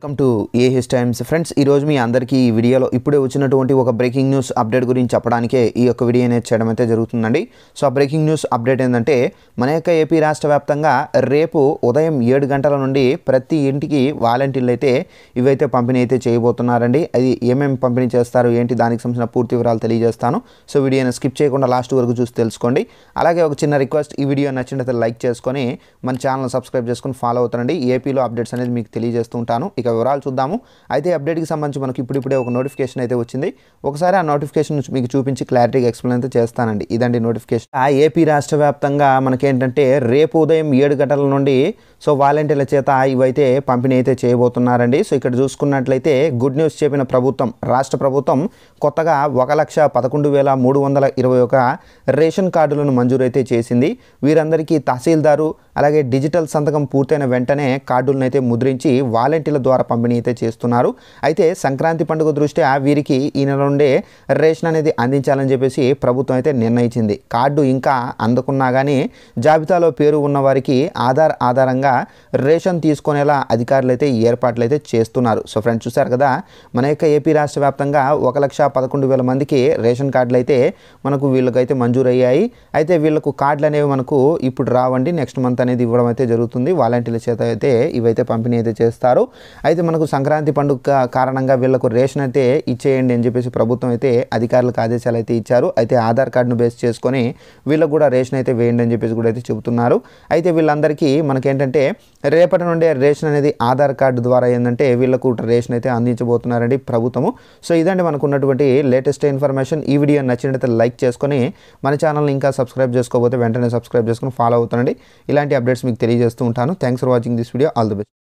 welcome to ఏహెస్ times friends ఈరోజు మీ అందరికీ ఈ వీడియోలో ఇప్పుడే వచ్చినటువంటి ఒక బ్రేకింగ్ న్యూస్ అప్డేట్ గురించి చెప్పడానికే ఈ యొక్క వీడియో అనేది చేయడం అయితే జరుగుతుందండి సో ఆ బ్రేకింగ్ న్యూస్ అప్డేట్ ఏంటంటే మన యొక్క ఏపీ రాష్ట్ర వ్యాప్తంగా రేపు ఉదయం ఏడు గంటల నుండి ప్రతి ఇంటికి వాలంటీర్లు అయితే ఇవైతే పంపిణీ అయితే చేయబోతున్నారండి అది ఏమేమి పంపిణీ చేస్తారు ఏంటి దానికి సంబంధించిన పూర్తి వివరాలు తెలియజేస్తాను సో వీడియోని స్కిప్ చేయకుండా లాస్ట్ వరకు చూసి తెలుసుకోండి అలాగే ఒక చిన్న రిక్వెస్ట్ ఈ వీడియో నచ్చినట్లయితే లైక్ చేసుకొని మన ఛానల్ సబ్స్క్రైబ్ చేసుకొని ఫాలో అవుతారండి ఏపీలో అప్డేట్స్ అనేది మీకు తెలియజేస్తూ ఉంటాను ఇక ఇంకా వివరాలు చూద్దాము అయితే అప్డేట్కి సంబంధించి మనకి ఇప్పుడిప్పుడే ఒక నోటిఫికేషన్ అయితే వచ్చింది ఒకసారి ఆ నోటిఫికేషన్ మీకు చూపించి క్లారిటీగా ఎక్స్ప్లెయిన్ అయితే చేస్తానండి ఇదండి నోటిఫికేషన్ ఆ ఏపీ రాష్ట్ర వ్యాప్తంగా మనకేంటంటే రేపు ఉదయం ఏడు గంటల నుండి సో వాలంటీర్ల చేత ఇవైతే పంపిణీ అయితే చేయబోతున్నారండి సో ఇక్కడ చూసుకున్నట్లయితే గుడ్ న్యూస్ చెప్పిన ప్రభుత్వం రాష్ట్ర ప్రభుత్వం కొత్తగా ఒక లక్ష పదకొండు వేల మూడు వందల ఇరవై ఒక రేషన్ కార్డులను మంజూరు అయితే చేసింది వీరందరికీ తహసీల్దారు అలాగే డిజిటల్ సంతకం పూర్తయిన వెంటనే కార్డులను అయితే ముద్రించి వాలంటీర్ల ద్వారా ద్వారా పంపిణీ అయితే చేస్తున్నారు అయితే సంక్రాంతి పండుగ దృష్ట్యా వీరికి ఈ నెల నుండే రేషన్ అనేది అందించాలని చెప్పేసి ప్రభుత్వం అయితే నిర్ణయించింది కార్డు ఇంకా అందుకున్నా కానీ జాబితాలో పేరు ఉన్న వారికి ఆధార్ ఆధారంగా రేషన్ తీసుకునేలా అధికారులు అయితే ఏర్పాట్లు అయితే చేస్తున్నారు సో ఫ్రెండ్స్ చూశారు కదా మన యొక్క ఏపీ రాష్ట్ర వ్యాప్తంగా ఒక లక్ష పదకొండు వేల మందికి రేషన్ కార్డులు అయితే మనకు వీళ్ళకైతే మంజూరయ్యాయి అయితే వీళ్ళకు కార్డులు అనేవి మనకు ఇప్పుడు రావండి నెక్స్ట్ మంత్ అనేది ఇవ్వడం అయితే జరుగుతుంది వాలంటీర్ల చేత అయితే ఇవైతే పంపిణీ అయితే చేస్తారు అయితే మనకు సంక్రాంతి పండుగ కారణంగా వీళ్ళకు రేషన్ అయితే ఇచ్చేయండి అని చెప్పేసి ప్రభుత్వం అయితే అధికారులకు ఆదేశాలు అయితే ఇచ్చారు అయితే ఆధార్ కార్డును బేస్ చేసుకొని వీళ్ళకు కూడా రేషన్ అయితే వేయండి అని చెప్పేసి కూడా అయితే చెబుతున్నారు అయితే వీళ్ళందరికీ మనకేంటంటే రేపటి నుండి రేషన్ అనేది ఆధార్ కార్డు ద్వారా ఏంటంటే వీళ్ళకు రేషన్ అయితే అందించబోతున్నారండి ప్రభుత్వము సో ఇదండి మనకు ఉన్నటువంటి లేటెస్ట్ ఇన్ఫర్మేషన్ ఈ వీడియో నచ్చినట్లయితే లైక్ చేసుకొని మన ఛానల్ని ఇంకా సబ్స్క్రైబ్ చేసుకోకపోతే వెంటనే సబ్స్క్రైబ్ చేసుకుని ఫాలో అవుతానండి ఇలాంటి అప్డేట్స్ మీకు తెలియజేస్తూ ఉంటాను thanks for watching this video all the best